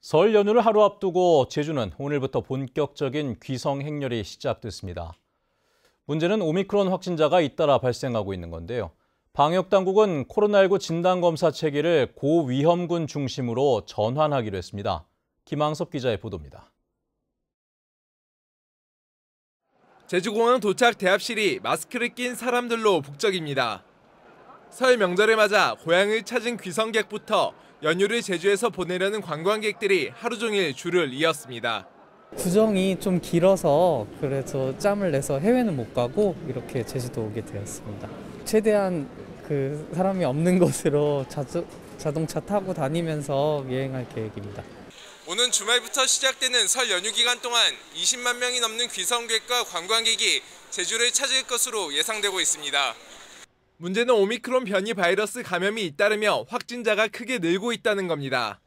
설 연휴를 하루 앞두고 제주는 오늘부터 본격적인 귀성 행렬이 시작됐습니다. 문제는 오미크론 확진자가 잇따라 발생하고 있는 건데요. 방역당국은 코로나19 진단검사 체계를 고위험군 중심으로 전환하기로 했습니다. 김항섭 기자의 보도입니다. 제주공항 도착 대합실이 마스크를 낀 사람들로 북적입니다. 설 명절을 맞아 고향을 찾은 귀성객부터 연휴를 제주에서 보내려는 관광객들이 하루 종일 줄을 이었습니다. 구정이 좀 길어서 그래서 짬을 내서 해외는 못 가고 이렇게 제주도 오게 되었습니다. 최대한 그 사람이 없는 곳으로 자주, 자동차 타고 다니면서 여행할 계획입니다. 오는 주말부터 시작되는 설 연휴 기간 동안 20만 명이 넘는 귀성객과 관광객이 제주를 찾을 것으로 예상되고 있습니다. 문제는 오미크론 변이 바이러스 감염이 잇따르며 확진자가 크게 늘고 있다는 겁니다.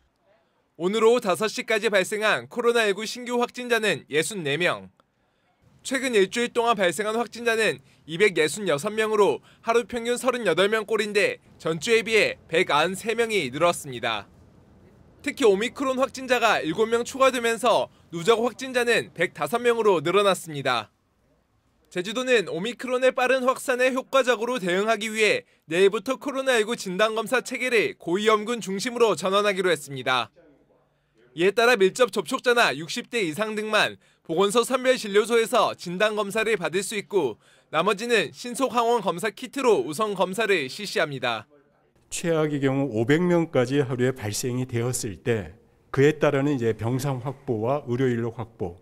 오늘 오후 5시까지 발생한 코로나19 신규 확진자는 64명. 최근 일주일 동안 발생한 확진자는 266명으로 하루 평균 38명 꼴인데 전주에 비해 193명이 늘었습니다. 특히 오미크론 확진자가 7명 추가되면서 누적 확진자는 105명으로 늘어났습니다. 제주도는 오미크론의 빠른 확산에 효과적으로 대응하기 위해 내일부터 코로나19 진단검사 체계를 고위험군 중심으로 전환하기로 했습니다. 이에 따라 밀접 접촉자나 60대 이상 등만 보건소 선별진료소에서 진단검사를 받을 수 있고 나머지는 신속항원 검사 키트로 우선 검사를 실시합니다. 최악의 경우 500명까지 하루에 발생이 되었을 때 그에 따르는 이제 병상 확보와 의료인력 확보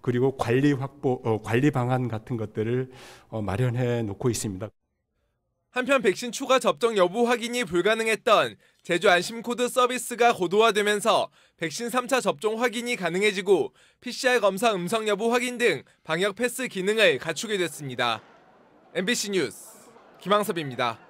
그리고 관리 확보, 어, 관리 방안 같은 것들을 어, 마련해 놓고 있습니다. 한편 백신 추가 접종 여부 확인이 불가능했던 제주 안심코드 서비스가 고도화되면서 백신 3차 접종 확인이 가능해지고 PCR 검사 음성 여부 확인 등 방역 패스 기능을 갖추게 됐습니다. MBC 뉴스 김항섭입니다.